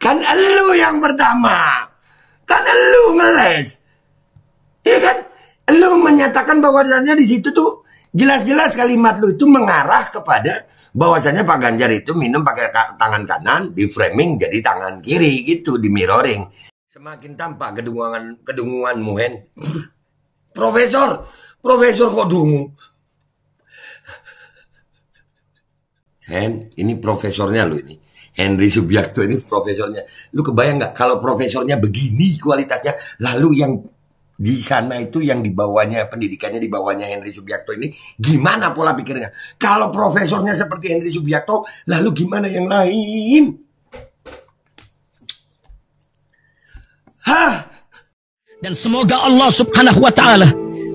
Kan elu yang pertama. Kan elu ngeles. Iya kan? Elu menyatakan bahwa bahwasannya di situ tuh jelas-jelas kalimat lu itu mengarah kepada bahwasannya Pak Ganjar itu minum pakai tangan kanan, di framing jadi tangan kiri itu di mirroring. Semakin tampak kedunguan kedunguan Muhen. Profesor, Profesor kok dungu? Hen, ini profesornya lu ini. Henry Subiakto ini profesornya. Lu kebayang nggak kalau profesornya begini kualitasnya, lalu yang di sana itu yang di bawahnya pendidikannya di bawahnya Henry Subiakto ini gimana pola pikirnya? Kalau profesornya seperti Henry Subiakto, lalu gimana yang lain? Hah? Dan semoga Allah Subhanahu wa taala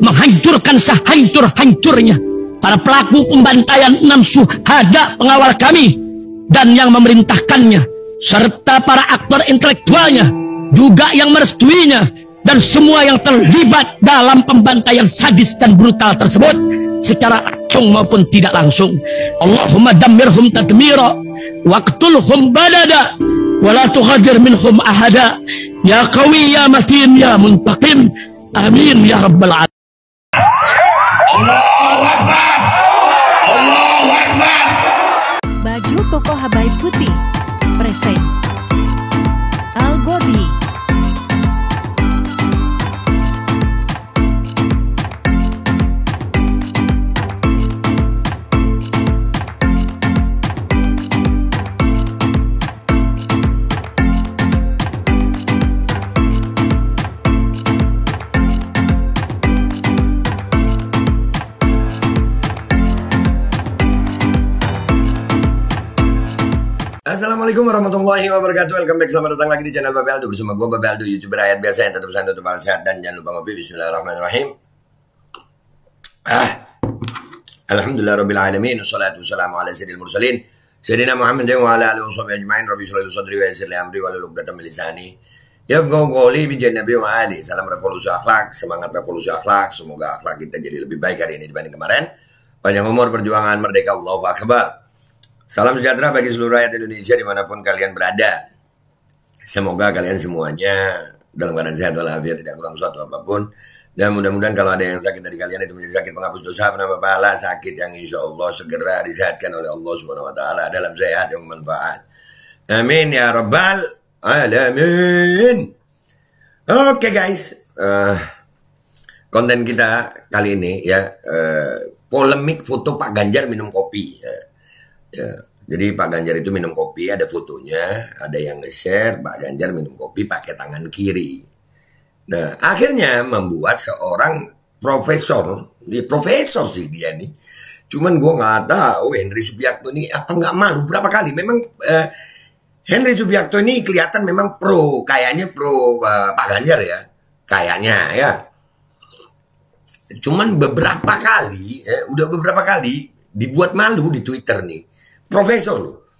menghancurkan sehancur-hancurnya para pelaku pembantaian enam suhada pengawal kami dan yang memerintahkannya serta para aktor intelektualnya juga yang merestuinya dan semua yang terlibat dalam pembantaian sadis dan brutal tersebut secara langsung maupun tidak langsung Allahumma damirhum tadmira waqtulhum badada wala tuhadir minhum ahada ya qawi ya matin ya muntaqim amin ya rabbal alamin Allah Allah tokoh Habai Putih. Present. Assalamualaikum warahmatullahi wabarakatuh Welcome back, selamat datang lagi di channel Babeldo Bersama gue Babeldo, youtuber rakyat biasa yang tetap sehat tetap sehat Dan jangan lupa ngopi, bismillahirrahmanirrahim ah. Alhamdulillah Rabbil Alamin Wassalatu wassalamu ala sayyidil mursalin Sayyidina Muhammad wa ala alihi wa sahbihi ajma'in Rabbi shalli sadri wa yassir li amri wa luluk datam lisani Yafqahu qawli bi nabi wa ali Salam revolusi akhlak, semangat revolusi akhlak Semoga akhlak kita jadi lebih baik hari ini dibanding kemarin Panjang umur perjuangan merdeka Allahu Akbar Salam sejahtera bagi seluruh rakyat Indonesia dimanapun kalian berada. Semoga kalian semuanya dalam keadaan sehat walafiat tidak kurang suatu apapun. Dan mudah-mudahan kalau ada yang sakit dari kalian itu menjadi sakit penghapus dosa, penambah pahala, sakit yang insya Allah segera disehatkan oleh Allah Subhanahu Wa Taala dalam sehat yang bermanfaat. Amin ya Rabbal Alamin. Oke okay, guys, uh, konten kita kali ini ya uh, polemik foto Pak Ganjar minum kopi. Uh, Ya. Jadi Pak Ganjar itu minum kopi, ada fotonya, ada yang nge-share Pak Ganjar minum kopi pakai tangan kiri. Nah, akhirnya membuat seorang profesor, dia profesor sih dia nih. Cuman gue nggak tahu Henry Subiakto ini apa nggak malu berapa kali. Memang eh, Henry Subiakto ini kelihatan memang pro, kayaknya pro eh, Pak Ganjar ya, kayaknya ya. Cuman beberapa kali, eh, udah beberapa kali dibuat malu di Twitter nih profesor loh.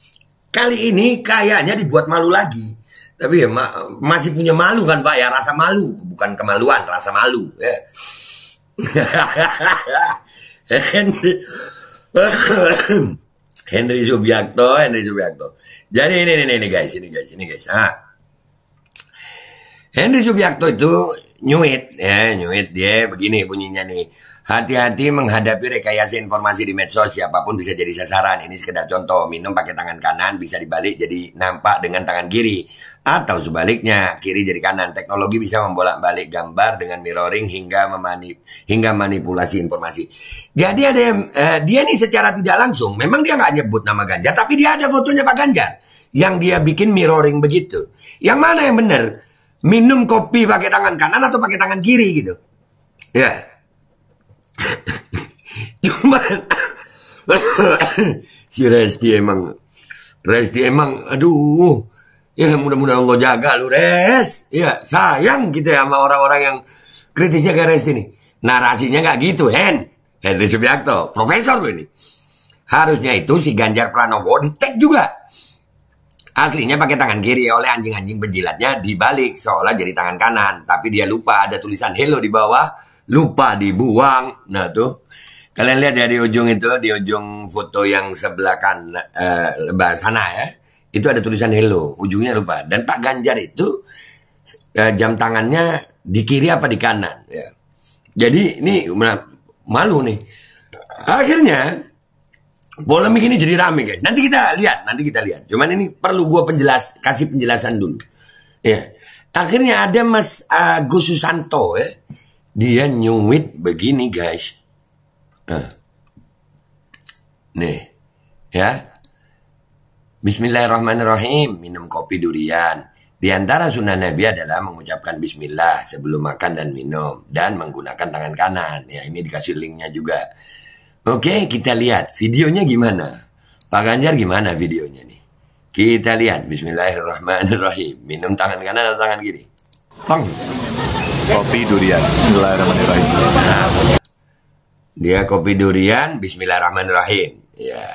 Kali ini kayaknya dibuat malu lagi. Tapi ya ma masih punya malu kan Pak ya, rasa malu, bukan kemaluan, rasa malu. Ya. Henry Henry Subiakto, Henry Subiakto. Jadi ini ini ini guys, ini guys, ini guys. Ah. Henry Subiakto itu nyuit ya nyuit dia begini bunyinya nih hati-hati menghadapi rekayasa informasi di medsos siapapun bisa jadi sasaran ini sekedar contoh minum pakai tangan kanan bisa dibalik jadi nampak dengan tangan kiri atau sebaliknya kiri jadi kanan teknologi bisa membolak-balik gambar dengan mirroring hingga memani hingga manipulasi informasi jadi ada yang, eh, dia nih secara tidak langsung memang dia nggak nyebut nama Ganjar tapi dia ada fotonya Pak Ganjar yang dia bikin mirroring begitu yang mana yang benar minum kopi pakai tangan kanan atau pakai tangan kiri gitu. Ya. Yeah. Cuman si Resti emang Resti emang aduh ya mudah-mudahan Allah jaga lu Res ya sayang gitu ya sama orang-orang yang kritisnya kayak Resti nih narasinya nggak gitu Hen Henry Subiakto profesor lu ini harusnya itu si Ganjar Pranowo di juga Aslinya pakai tangan kiri ya, oleh anjing-anjing berjilatnya dibalik seolah jadi tangan kanan. Tapi dia lupa ada tulisan hello di bawah, lupa dibuang. Nah tuh. Kalian lihat ya di ujung itu, di ujung foto yang sebelah kan eh, sana ya. Itu ada tulisan hello, ujungnya lupa. Dan Pak Ganjar itu eh, jam tangannya di kiri apa di kanan ya. Jadi ini nah, malu nih. Akhirnya polemik ini jadi rame guys. Nanti kita lihat, nanti kita lihat. Cuman ini perlu gue penjelas, kasih penjelasan dulu. Ya. Akhirnya ada Mas Agus ah, Susanto ya. Dia nyuwit begini guys. Nah. Nih. Ya. Bismillahirrahmanirrahim. Minum kopi durian. Di antara sunnah Nabi adalah mengucapkan bismillah sebelum makan dan minum dan menggunakan tangan kanan. Ya, ini dikasih linknya juga. Oke, kita lihat videonya gimana. Pak Ganjar gimana videonya nih? Kita lihat. Bismillahirrahmanirrahim. Minum tangan kanan atau tangan kiri? Peng. Kopi durian. Bismillahirrahmanirrahim. Nah, dia kopi durian. Bismillahirrahmanirrahim. Ya.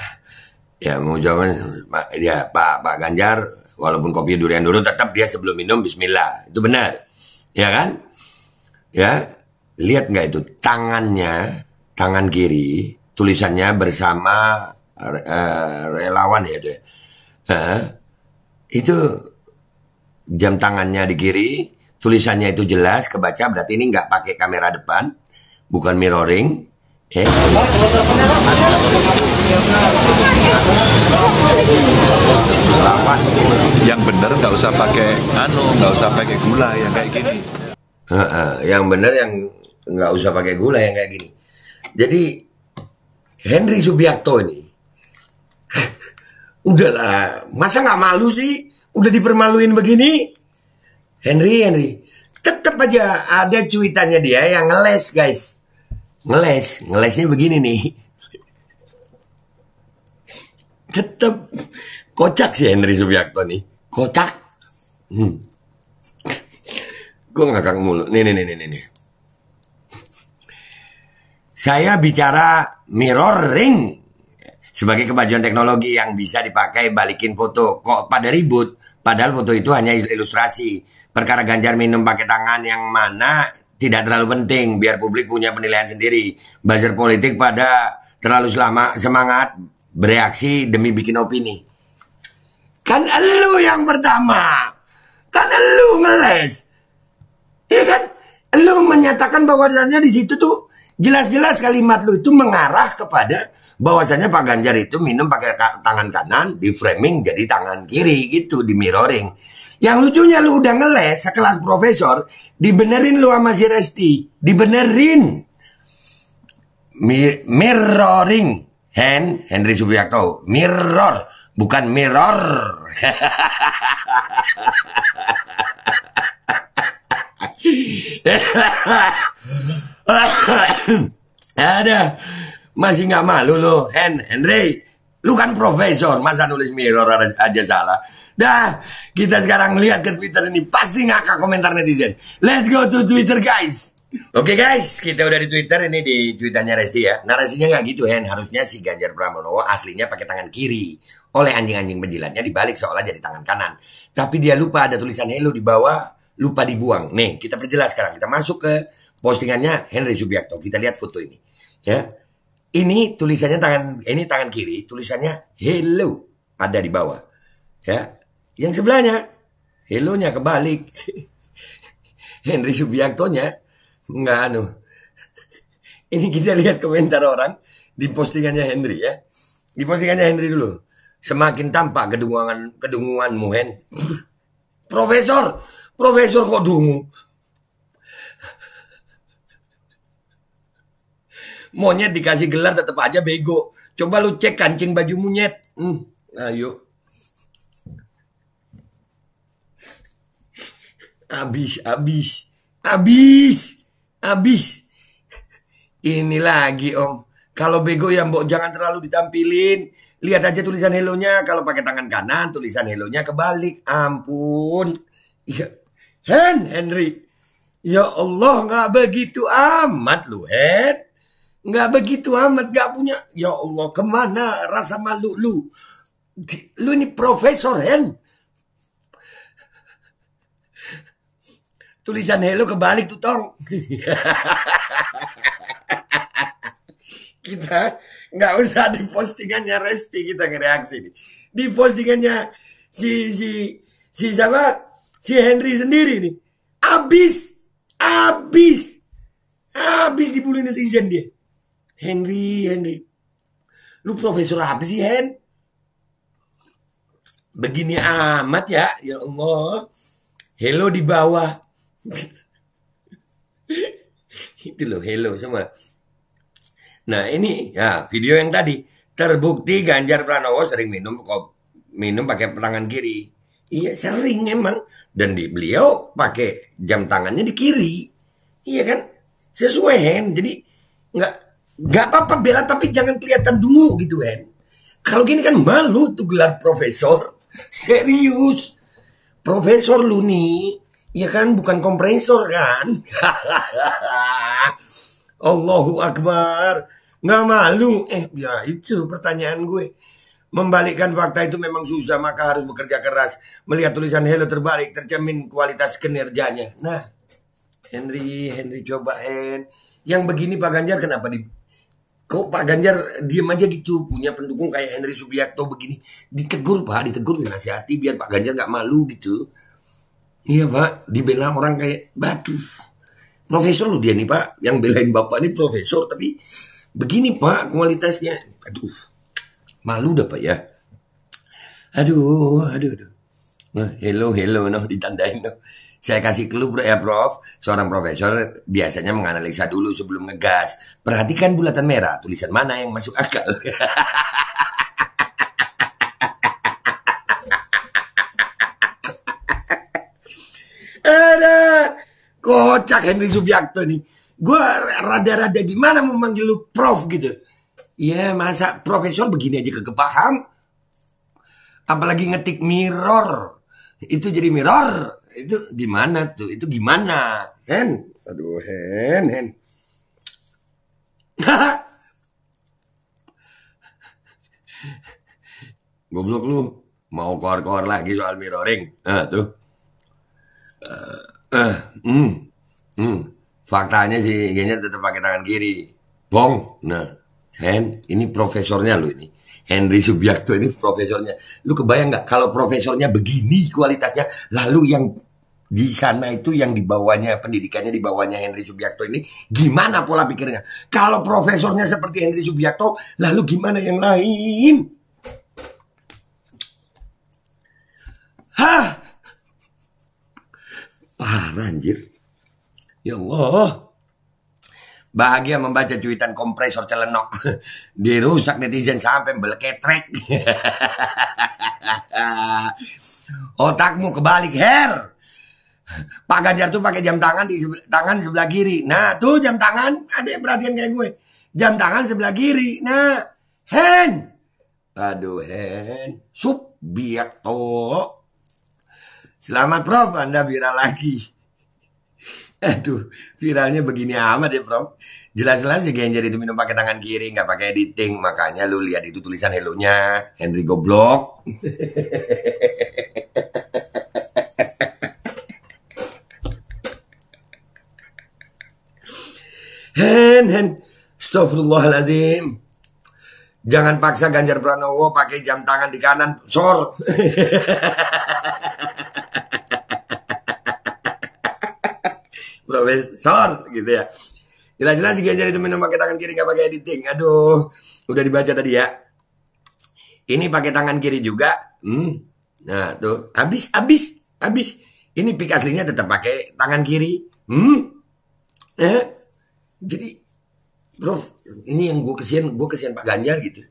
Ya, mau jawaban ya Pak Pak Ganjar walaupun kopi durian dulu tetap dia sebelum minum bismillah. Itu benar. Ya kan? Ya. Lihat nggak itu tangannya tangan kiri tulisannya bersama uh, relawan ya itu. Uh, itu jam tangannya di kiri, tulisannya itu jelas kebaca berarti ini nggak pakai kamera depan, bukan mirroring. Eh. Yang benar nggak usah pakai anu, nggak usah pakai gula yang kayak gini. Uh, uh, yang benar yang nggak usah pakai gula yang kayak gini. Jadi Henry Subiakto ini udahlah masa nggak malu sih udah dipermaluin begini Henry Henry tetap aja ada cuitannya dia yang ngeles guys ngeles ngelesnya begini nih tetap kocak sih Henry Subiakto nih kocak hmm. gue ngakak mulu nih nih nih nih nih saya bicara mirroring sebagai kemajuan teknologi yang bisa dipakai balikin foto. Kok pada ribut? Padahal foto itu hanya ilustrasi. Perkara Ganjar minum pakai tangan yang mana tidak terlalu penting biar publik punya penilaian sendiri. Buzzer politik pada terlalu selama semangat bereaksi demi bikin opini. Kan elu yang pertama. Kan elu ngeles. Iya kan? Elu menyatakan bahwa di situ tuh Jelas-jelas kalimat lu itu mengarah kepada bahwasannya Pak Ganjar itu minum pakai tangan kanan, di framing jadi tangan kiri gitu, di mirroring. Yang lucunya lu udah ngeles sekelas profesor, dibenerin lu sama si Resti, dibenerin. Mi mirroring, Hen, Henry Subiakto, mirror, bukan mirror. Ada masih nggak malu lo, Hen Henry. Lu kan profesor, masa nulis mirror aja salah. Dah, kita sekarang lihat ke Twitter ini. Pasti ngakak komentar netizen. Let's go to Twitter, guys. Oke okay guys, kita udah di Twitter ini di cuitannya Resti ya. Narasinya nggak gitu Hen, harusnya si Ganjar Pranowo aslinya pakai tangan kiri. Oleh anjing-anjing penjilatnya dibalik seolah jadi tangan kanan. Tapi dia lupa ada tulisan hello di bawah, lupa dibuang. Nih, kita perjelas sekarang. Kita masuk ke postingannya Henry Subiakto. Kita lihat foto ini. Ya. Ini tulisannya tangan ini tangan kiri, tulisannya hello ada di bawah. Ya. Yang sebelahnya hello-nya kebalik. Henry Subiaktonya nggak anu. Ini kita lihat komentar orang di postingannya Henry ya. Di postingannya Henry dulu. Semakin tampak kedunguan kedunguanmu muhen. Profesor, profesor kok dungu? Monyet dikasih gelar tetap aja bego. Coba lu cek kancing baju monyet. Hmm, ayo. Nah, abis, abis, abis, abis. Ini lagi om. Kalau bego ya mbok jangan terlalu ditampilin. Lihat aja tulisan helonya. Kalau pakai tangan kanan tulisan helonya kebalik. Ampun. Ya. Hen, Henry. Ya Allah nggak begitu amat lu, Hen. Nggak begitu amat, nggak punya. Ya Allah, kemana rasa malu lu? Lu ini profesor, Hen. Tulisan hello kebalik tuh, Tong. kita nggak usah di postingannya Resti kita ngereaksi nih. Di postingannya si si si siapa? Si Henry sendiri nih. Abis, abis, abis dibully netizen dia. Henry, Henry. Lu profesor apa ya, sih, Hen? Begini amat ya, ya Allah. Hello di bawah. Itu loh, hello sama. Nah ini ya video yang tadi terbukti Ganjar Pranowo sering minum kok minum pakai tangan kiri. Iya sering emang dan di beliau pakai jam tangannya di kiri. Iya kan sesuai Hen, jadi nggak Gak apa-apa bela tapi jangan kelihatan dulu gitu kan. Kalau gini kan malu tuh gelar profesor. Serius. Profesor lu nih, ya kan bukan kompresor kan. Allahu Akbar. Nggak malu. Eh ya itu pertanyaan gue. Membalikkan fakta itu memang susah maka harus bekerja keras. Melihat tulisan Hello terbalik terjamin kualitas kinerjanya. Nah, Henry, Henry cobain. Yang begini Pak Ganjar kenapa di kok Pak Ganjar diem aja gitu punya pendukung kayak Henry Subiakto begini ditegur Pak ditegur dinasihati biar Pak Ganjar nggak malu gitu iya Pak dibela orang kayak batu profesor lu dia nih Pak yang belain bapak ini profesor tapi begini Pak kualitasnya aduh malu dah Pak ya aduh aduh aduh nah, hello hello noh ditandain noh saya kasih clue ya Prof, seorang profesor biasanya menganalisa dulu sebelum ngegas. Perhatikan bulatan merah, tulisan mana yang masuk akal. Ada kocak Henry Subiakto nih. Gue rada-rada gimana mau manggil lu Prof gitu. Ya masa profesor begini aja kagak paham. Apalagi ngetik mirror. Itu jadi mirror itu gimana tuh itu gimana Hen aduh Hen Hen goblok lu mau keluar-keluar lagi soal mirroring nah, tuh uh, uh, mm, mm. faktanya sih gengnya tetap pakai tangan kiri bong nah Hen ini profesornya lu ini Henry Subiakto ini profesornya. Lu kebayang nggak kalau profesornya begini kualitasnya, lalu yang di sana itu yang dibawanya pendidikannya dibawanya Henry Subiakto ini gimana pola pikirnya? Kalau profesornya seperti Henry Subiakto, lalu gimana yang lain? Hah? Parah anjir. Ya Allah. Bahagia membaca cuitan kompresor celenok. Dirusak netizen sampai beleketrek. Otakmu kebalik, Her. Pak Ganjar tuh pakai jam tangan di sebelah, tangan sebelah kiri. Nah, tuh jam tangan ada yang perhatian kayak gue. Jam tangan sebelah kiri. Nah, hen. Aduh, hand. Subiakto. Selamat Prof, Anda viral lagi. Aduh, viralnya begini amat ya Prof. Jelas-jelas si ya, Ganjar itu minum pakai tangan kiri, nggak pakai editing. Makanya lu lihat itu tulisan elunya Henry Goblok. hand hand. Astagfirullahaladzim. Jangan paksa Ganjar Pranowo pakai jam tangan di kanan. Sor. Profesor gitu ya. Jelas-jelas Ganjar itu minum pakai tangan kiri gak pakai editing. Aduh, udah dibaca tadi ya. Ini pakai tangan kiri juga. Hmm. Nah, tuh habis habis habis. Ini pick aslinya tetap pakai tangan kiri. Hmm. Eh. Jadi bro ini yang gue kesian gue kesian Pak Ganjar gitu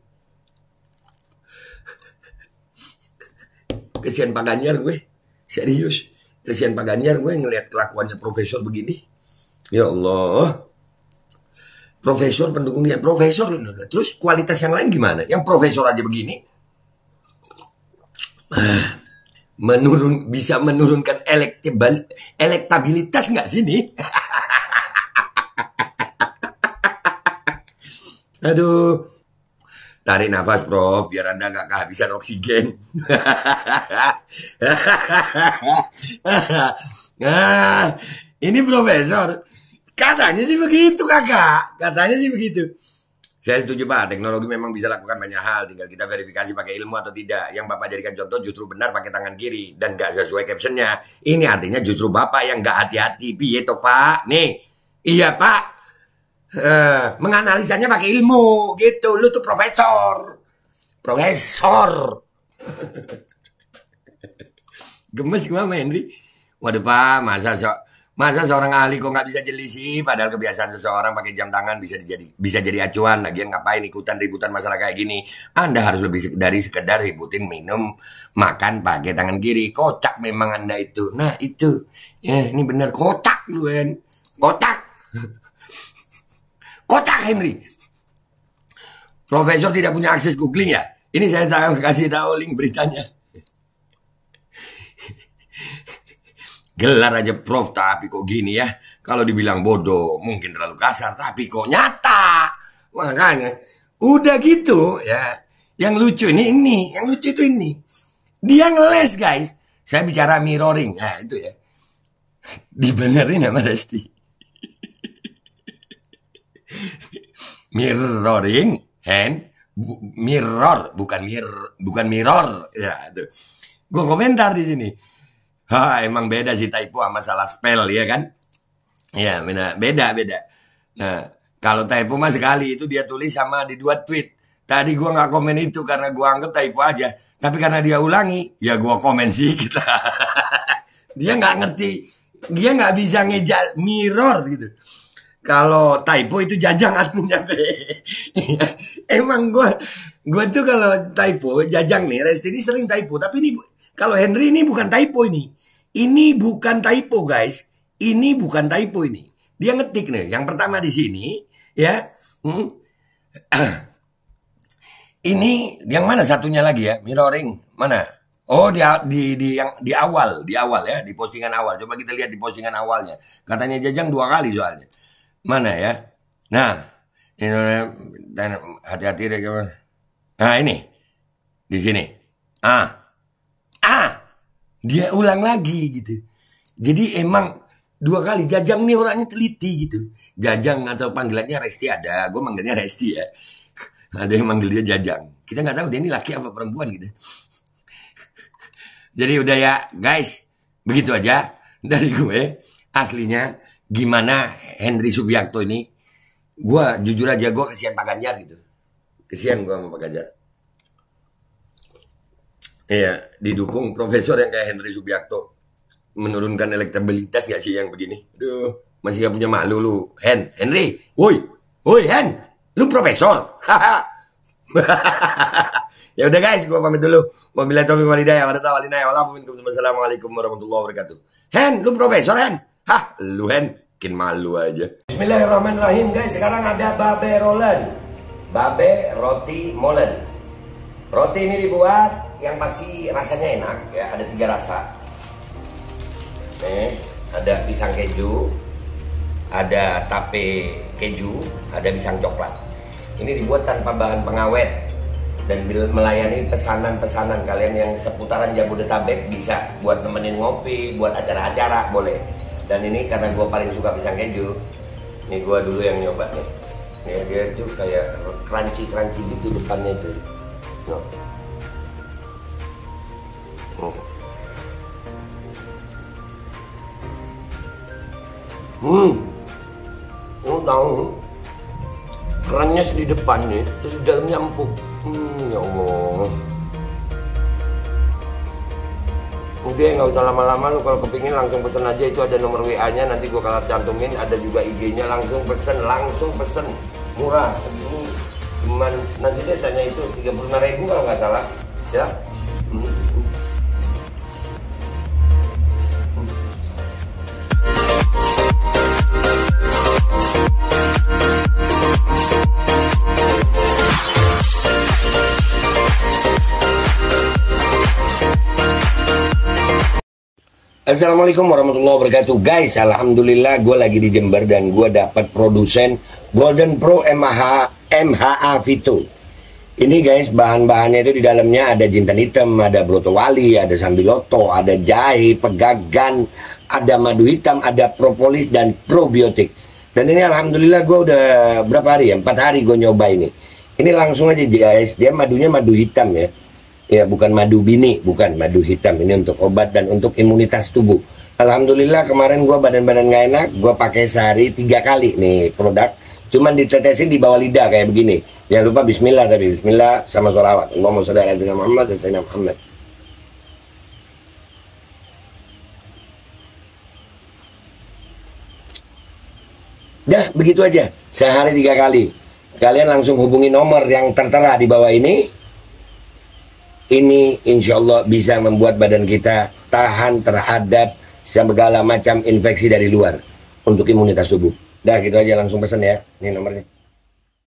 kesian Pak Ganjar gue serius kesian Pak Ganjar gue ngelihat kelakuannya profesor begini ya Allah profesor pendukung dia profesor terus kualitas yang lain gimana yang profesor aja begini menurun bisa menurunkan elektabilitas nggak sini Aduh. Tarik nafas, Prof, biar Anda nggak kehabisan oksigen. nah, ini profesor. Katanya sih begitu, kakak. Katanya sih begitu. Saya setuju Pak, teknologi memang bisa lakukan banyak hal, tinggal kita verifikasi pakai ilmu atau tidak. Yang Bapak jadikan contoh justru benar pakai tangan kiri dan nggak sesuai captionnya. Ini artinya justru Bapak yang nggak hati-hati. Piye itu, Pak? Nih, iya Pak, Uh, menganalisanya pakai ilmu gitu. Lu tuh profesor. Profesor. Gemes gimana Henry? Waduh Pak, masa so masa seorang ahli kok nggak bisa jeli sih padahal kebiasaan seseorang pakai jam tangan bisa jadi bisa jadi acuan lagi yang ngapain ikutan ributan masalah kayak gini anda harus lebih dari sekedar ributin minum makan pakai tangan kiri kocak memang anda itu nah itu ya ini bener kocak lu kan kocak Kocak Henry. Profesor tidak punya akses googling ya. Ini saya tahu, kasih tahu link beritanya. Gelar aja prof tapi kok gini ya. Kalau dibilang bodoh mungkin terlalu kasar tapi kok nyata. Makanya udah gitu ya. Yang lucu ini ini, yang lucu itu ini. Dia ngeles guys. Saya bicara mirroring. Nah itu ya. Dibenerin sama Resti. mirroring and mirror bukan mir bukan mirror ya itu. gue komentar di sini ha emang beda sih typo sama salah spell ya kan ya beda beda beda nah kalau typo mah sekali itu dia tulis sama di dua tweet tadi gue nggak komen itu karena gue anggap typo aja tapi karena dia ulangi ya gue komen sih kita dia nggak ngerti dia nggak bisa ngeja mirror gitu kalau typo itu jajang adminnya emang gue gue tuh kalau typo jajang nih rest ini sering typo tapi ini kalau Henry ini bukan typo ini ini bukan typo guys ini bukan typo ini dia ngetik nih yang pertama di sini ya hmm, ini yang mana satunya lagi ya mirroring mana Oh di, di di yang di awal di awal ya di postingan awal coba kita lihat di postingan awalnya katanya jajang dua kali soalnya Mana ya? Nah, Indonesia dan hati-hati deh kawan. Nah ini di sini. Ah, ah, dia ulang lagi gitu. Jadi emang dua kali Jajang nih orangnya teliti gitu. Jajang atau panggilannya Resti ada, gue manggilnya Resti ya. ada yang manggil dia Jajang. Kita nggak tahu dia ini laki apa perempuan gitu. Jadi udah ya guys, begitu aja dari gue aslinya gimana Henry Subiakto ini gue jujur aja gue kesian Pak Ganjar gitu kesian gue sama Pak Ganjar Iya, didukung profesor yang kayak Henry Subiakto menurunkan elektabilitas gak sih yang begini? duh masih gak punya malu lu. Hen, Henry, woi, woi Hen, lu profesor. ya udah guys, gua pamit dulu. Wabillahi taufiq walhidayah, wa ya Wassalamualaikum warahmatullahi wabarakatuh. Hen, lu profesor Hen. Hah, lu hen, bikin malu aja. Bismillahirrahmanirrahim guys, sekarang ada babe Roland. Babe roti molen. Roti ini dibuat yang pasti rasanya enak ya, ada tiga rasa. Nih, eh, ada pisang keju, ada tape keju, ada pisang coklat. Ini dibuat tanpa bahan pengawet dan bila melayani pesanan-pesanan kalian yang seputaran Jabodetabek bisa buat nemenin ngopi, buat acara-acara boleh dan ini karena gue paling suka pisang keju ini gue dulu yang nyoba nih ya dia tuh kayak crunchy crunchy gitu depannya itu no. hmm. hmm lu oh, tahu kerannya di depan nih terus dalamnya empuk hmm ya allah udah nggak usah lama-lama lu kalau kepingin langsung pesen aja itu ada nomor WA nya nanti gua kalah cantumin ada juga IG nya langsung pesen langsung pesen murah cuman nanti dia tanya itu lima ribu kalau nggak salah ya Assalamualaikum warahmatullahi wabarakatuh Guys, Alhamdulillah gue lagi di Jember Dan gue dapat produsen Golden Pro MH, MHA Vito Ini guys, bahan-bahannya itu di dalamnya ada jintan hitam Ada broto wali, ada sambiloto Ada jahe, pegagan Ada madu hitam, ada propolis dan probiotik Dan ini Alhamdulillah gue udah berapa hari ya? Empat hari gue nyoba ini Ini langsung aja guys, dia madunya madu hitam ya ya bukan madu bini bukan madu hitam ini untuk obat dan untuk imunitas tubuh Alhamdulillah kemarin gue badan-badan gak enak gue pakai sehari tiga kali nih produk cuman ditetesin di bawah lidah kayak begini jangan lupa bismillah tapi bismillah sama sholawat Allahumma sholli ala sayyidina Muhammad dan sayyidina Muhammad Dah begitu aja sehari tiga kali. Kalian langsung hubungi nomor yang tertera di bawah ini ini insya Allah bisa membuat badan kita tahan terhadap segala macam infeksi dari luar untuk imunitas tubuh. Dah gitu aja langsung pesan ya, ini nomornya.